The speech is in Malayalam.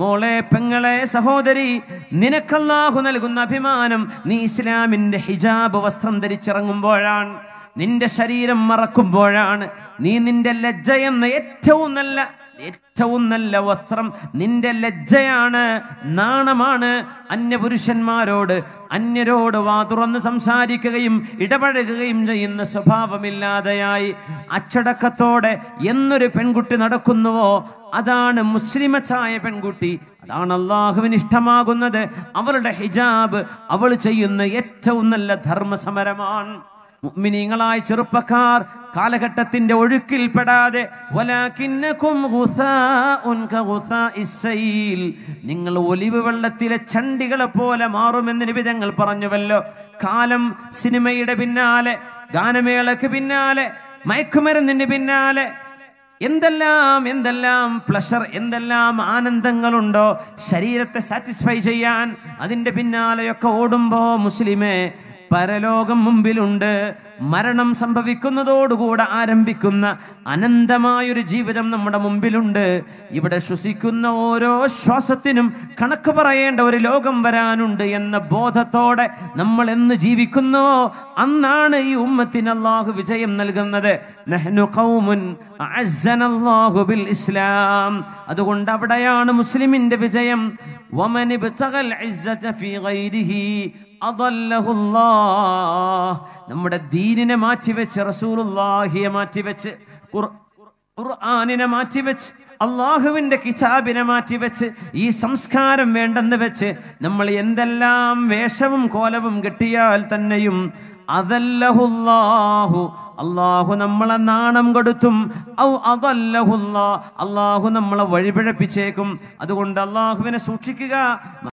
മോളെ പെങ്ങളെ സഹോദരി നിനക്കല്ലാഹു നൽകുന്ന അഭിമാനം നീ ഇസ്ലാമിന്റെ ഹിജാബ് വസ്ത്രം ധരിച്ചിറങ്ങുമ്പോഴാണ് നിന്റെ ശരീരം മറക്കുമ്പോഴാണ് നീ നിന്റെ ലജ്ജ എന്ന ഏറ്റവും നല്ല ഏറ്റവും നല്ല വസ്ത്രം നിന്റെ ലജ്ജയാണ് നാണമാണ് അന്യപുരുഷന്മാരോട് അന്യരോട് വാ തുറന്ന് സംസാരിക്കുകയും ഇടപഴകുകയും ചെയ്യുന്ന സ്വഭാവമില്ലാതെയായി അച്ചടക്കത്തോടെ എന്നൊരു പെൺകുട്ടി നടക്കുന്നുവോ അതാണ് മുസ്ലിമച്ചായ പെൺകുട്ടി അതാണ് അള്ളാഹുവിന് ഇഷ്ടമാകുന്നത് അവളുടെ ഹിജാബ് അവൾ ചെയ്യുന്ന ഏറ്റവും നല്ല ധർമ്മസമരമാണ് മുഅ്മിനീങ്ങളായ ചെറുപ്പക്കാർ കാലഘട്ടത്തിന്റെ ഒഴുക്കിൽപ്പെടാതെ നിങ്ങൾ ഒലിവ് വെള്ളത്തിലെ ചണ്ടികളെ പോലെ മാറുമെന്ന് നിബിതങ്ങൾ പറഞ്ഞുവല്ലോ കാലം സിനിമയുടെ പിന്നാലെ ഗാനമേളക്ക് പിന്നാലെ മയക്കുമരുന്നിന് പിന്നാലെ എന്തെല്ലാം എന്തെല്ലാം പ്ലഷർ എന്തെല്ലാം ആനന്ദങ്ങളുണ്ടോ ശരീരത്തെ സാറ്റിസ്ഫൈ ചെയ്യാൻ അതിന്റെ പിന്നാലെയൊക്കെ ഓടുമ്പോ മുസ്ലിമേ പരലോകം മുമ്പിലുണ്ട് മരണം സംഭവിക്കുന്നതോടുകൂടെ ആരംഭിക്കുന്ന അനന്തമായൊരു ജീവിതം നമ്മുടെ മുമ്പിലുണ്ട് ഇവിടെ ശ്വസിക്കുന്ന ഓരോ ശ്വാസത്തിനും കണക്ക് പറയേണ്ട ഒരു ലോകം വരാനുണ്ട് എന്ന ബോധത്തോടെ നമ്മൾ എന്ന് ജീവിക്കുന്നു അന്നാണ് ഈ ഉമ്മത്തിന് അള്ളാഹു വിജയം നൽകുന്നത് ഇസ്ലാം അതുകൊണ്ട് അവിടെയാണ് മുസ്ലിമിന്റെ വിജയം നമ്മുടെ ദീനിനെ മാറ്റിവെച്ച് വെച്ച് മാറ്റിവെച്ച് ഖുർആാനിനെ മാറ്റിവെച്ച് അള്ളാഹുവിൻ്റെ കിതാബിനെ മാറ്റിവെച്ച് ഈ സംസ്കാരം വേണ്ടെന്ന് വെച്ച് നമ്മൾ എന്തെല്ലാം വേഷവും കോലവും കിട്ടിയാൽ തന്നെയും അതല്ലഹുല്ലാഹു അള്ളാഹു നമ്മളെ നാണം കൊടുത്തും ഔ അതല്ലഹുല്ലാ അള്ളാഹു നമ്മളെ വഴിപിഴപ്പിച്ചേക്കും അതുകൊണ്ട് അള്ളാഹുവിനെ സൂക്ഷിക്കുക